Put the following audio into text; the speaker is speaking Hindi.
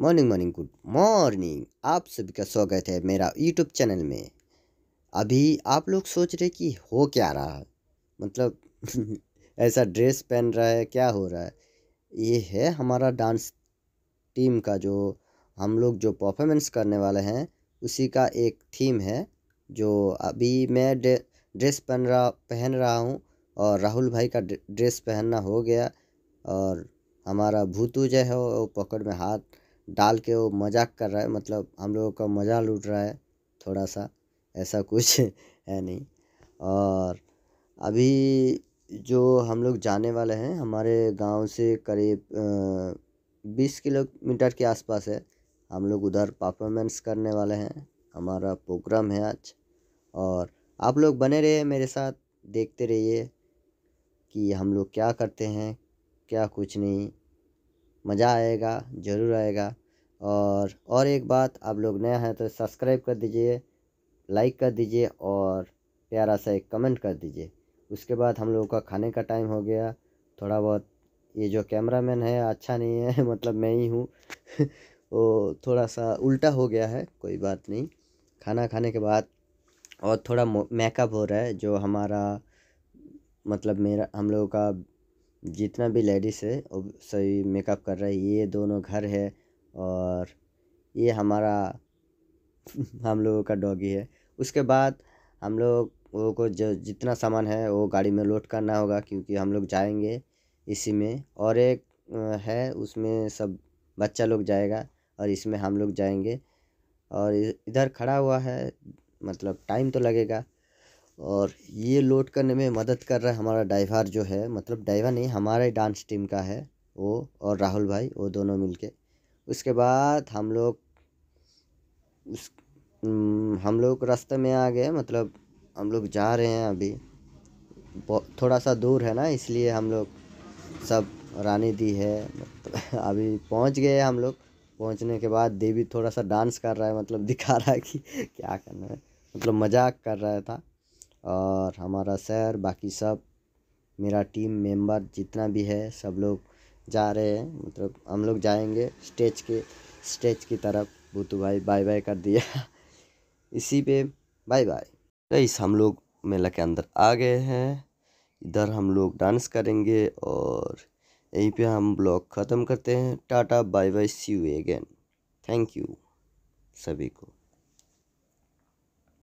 मॉर्निंग मॉर्निंग गुड मॉर्निंग आप सभी का स्वागत है मेरा यूट्यूब चैनल में अभी आप लोग सोच रहे कि हो क्या रहा है मतलब ऐसा ड्रेस पहन रहा है क्या हो रहा है ये है हमारा डांस टीम का जो हम लोग जो परफॉर्मेंस करने वाले हैं उसी का एक थीम है जो अभी मैं ड्रेस पहन रहा पहन रहा हूँ और राहुल भाई का ड्रेस पहनना हो गया और हमारा भूतू जो है वो पकड़ में हाथ डाल के वो मजाक कर रहा है मतलब हम लोगों का मज़ा लूट रहा है थोड़ा सा ऐसा कुछ है नहीं और अभी जो हम लोग जाने वाले हैं हमारे गांव से करीब बीस किलोमीटर के आसपास है हम लोग उधर परफॉर्मेंस करने वाले हैं हमारा प्रोग्राम है आज और आप लोग बने रहिए मेरे साथ देखते रहिए कि हम लोग क्या करते हैं क्या कुछ नहीं मज़ा आएगा ज़रूर आएगा और और एक बात आप लोग नया हैं तो सब्सक्राइब कर दीजिए लाइक कर दीजिए और प्यारा सा एक कमेंट कर दीजिए उसके बाद हम लोगों का खाने का टाइम हो गया थोड़ा बहुत ये जो कैमरा मैन है अच्छा नहीं है मतलब मैं ही हूँ वो थोड़ा सा उल्टा हो गया है कोई बात नहीं खाना खाने के बाद और थोड़ा मेकअप हो रहा है जो हमारा मतलब मेरा हम लोगों का जितना भी लेडीज़ है वो सही मेकअप कर रहा है ये दोनों घर है और ये हमारा हम लोगों का डॉगी है उसके बाद हम लोगों को जो जितना सामान है वो गाड़ी में लोड करना होगा क्योंकि हम लोग जाएंगे इसी में और एक है उसमें सब बच्चा लोग जाएगा और इसमें हम लोग जाएंगे और इधर खड़ा हुआ है मतलब टाइम तो लगेगा और ये लोड करने में मदद कर रहा है हमारा ड्राइवर जो है मतलब ड्राइवर नहीं हमारे डांस टीम का है वो और राहुल भाई वो दोनों मिलके उसके बाद हम लोग उस हम लोग रास्ते में आ गए मतलब हम लोग जा रहे हैं अभी थोड़ा सा दूर है ना इसलिए हम लोग सब रानी दी है मतलब अभी पहुंच गए हम लोग पहुंचने के बाद देवी थोड़ा सा डांस कर रहा है मतलब दिखा रहा है कि क्या करना है मतलब मजाक कर रहा था और हमारा सर बाकी सब मेरा टीम मेंबर जितना भी है सब लोग जा रहे हैं मतलब हम लोग जाएंगे स्टेज के स्टेज की तरफ भूतू भाई बाय बाय कर दिया इसी पे बाय बाय गई हम लोग मेला के अंदर आ गए हैं इधर हम लोग डांस करेंगे और यहीं पे हम ब्लॉग ख़त्म करते हैं tata bye bye see you again thank you सभी को